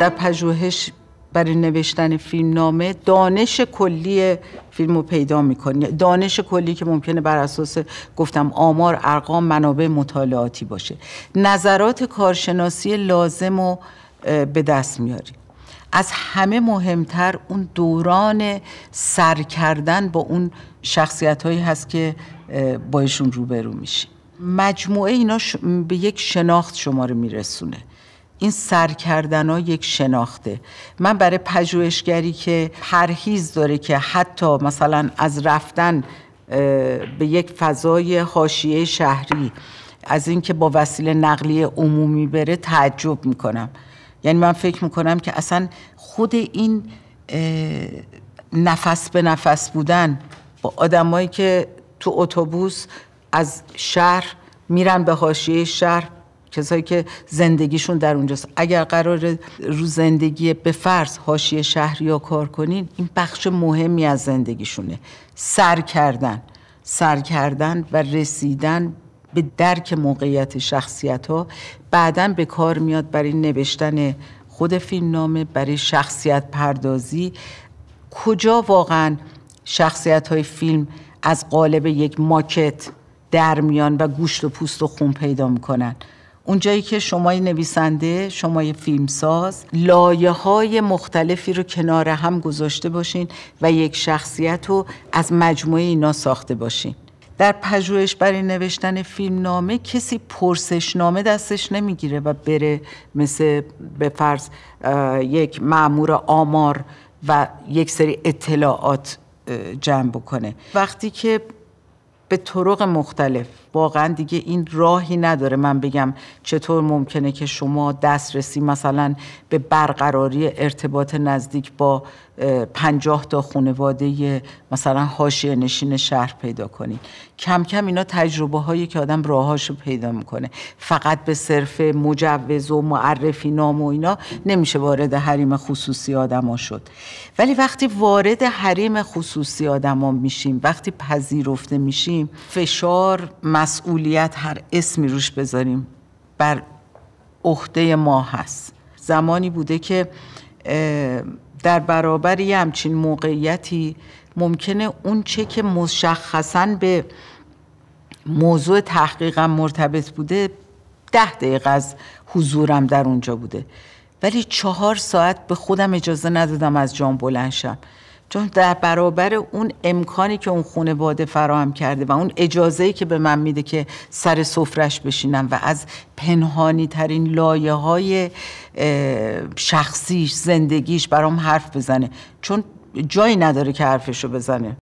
در پژوهش برای نوشتن فیلم نامه دانش کلی فیلم رو پیدا میکنی دانش کلی که ممکنه بر اساس گفتم آمار ارقام منابع مطالعاتی باشه نظرات کارشناسی لازم رو به دست میاری از همه مهمتر اون دوران سر کردن با اون شخصیت هایی هست که با روبرو میشی مجموعه اینا به یک شناخت شما رو میرسونه این سر کردن ها یک شناخته من برای پژوهشگری که پرهیز داره که حتی مثلا از رفتن به یک فضای حاشیه شهری از اینکه با وسیله نقلیه عمومی بره تعجب میکنم یعنی من فکر میکنم که اصلا خود این نفس به نفس بودن با آدمایی که تو اتوبوس از شهر میرن به حاشیه شهر کسایی که زندگیشون در اونجاست اگر قرار رو زندگی به فرض حاشیه شهری یا کار کنین این بخش مهمی از زندگیشونه سر کردن سر کردن و رسیدن به درک موقعیت شخصیت ها بعدا به کار میاد برای نوشتن خود فیلم نامه برای شخصیت پردازی کجا واقعا شخصیت های فیلم از قالب یک ماکت در میان و گوشت و پوست و خون پیدا میکنن اونجایی که شمای نویسنده شمای فیلمساز لایه های مختلفی رو کنار هم گذاشته باشین و یک شخصیت رو از مجموعه اینا ساخته باشین در پژوهش برای نوشتن فیلم نامه کسی پرسش نامه دستش نمیگیره و بره مثل به فرض یک معمور آمار و یک سری اطلاعات جمع بکنه وقتی که به طرق مختلف واقعا دیگه این راهی نداره من بگم چطور ممکنه که شما دسترسی مثلا به برقراری ارتباط نزدیک با پنجاه تا خانواده مثلا حاشیه نشین شهر پیدا کنید کم کم اینا تجربه هایی که آدم راهاشو پیدا میکنه فقط به صرف مجوز و معرفی نام و اینا نمیشه وارد حریم خصوصی آدما شد ولی وقتی وارد حریم خصوصی آدما میشیم وقتی پذیرفته میشیم فشار مسئولیت هر اسمی روش بذاریم بر عهده ما هست زمانی بوده که در برابر یه همچین موقعیتی ممکنه اون چه که مشخصا به موضوع تحقیقم مرتبط بوده ده دقیقه از حضورم در اونجا بوده ولی چهار ساعت به خودم اجازه ندادم از جام بلند شم چون در برابر اون امکانی که اون خانواده فراهم کرده و اون اجازه ای که به من میده که سر سفرش بشینم و از پنهانی ترین لایه های شخصیش زندگیش برام حرف بزنه چون جایی نداره که حرفشو بزنه